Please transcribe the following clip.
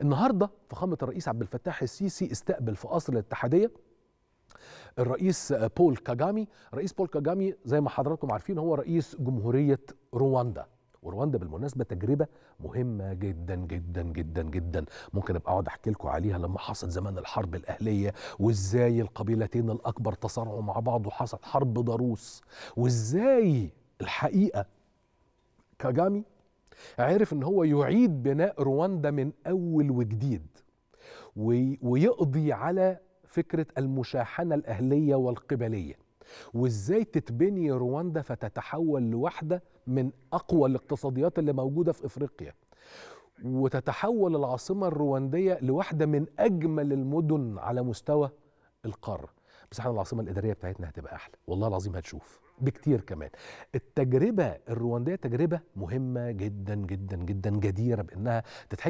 النهارده فخامه الرئيس عبد الفتاح السيسي استقبل في قصر الاتحاديه الرئيس بول كاجامي رئيس بول كاجامي زي ما حضراتكم عارفين هو رئيس جمهوريه رواندا ورواندا بالمناسبه تجربه مهمه جدا جدا جدا جدا ممكن ابقى اقعد احكي لكم عليها لما حصل زمان الحرب الاهليه وازاي القبيلتين الاكبر تصارعوا مع بعض وحصل حرب ضروس وازاي الحقيقه كاجامي عرف ان هو يعيد بناء رواندا من اول وجديد ويقضي على فكره المشاحنه الاهليه والقبليه وازاي تتبني رواندا فتتحول لواحده من اقوى الاقتصاديات اللي موجوده في افريقيا وتتحول العاصمه الروانديه لواحده من اجمل المدن على مستوى القاره بس احنا العاصمه الاداريه بتاعتنا هتبقى احلى والله العظيم هتشوف بكتير كمان التجربه الروانديه تجربه مهمه جدا جدا جدا جديره بانها تتحكي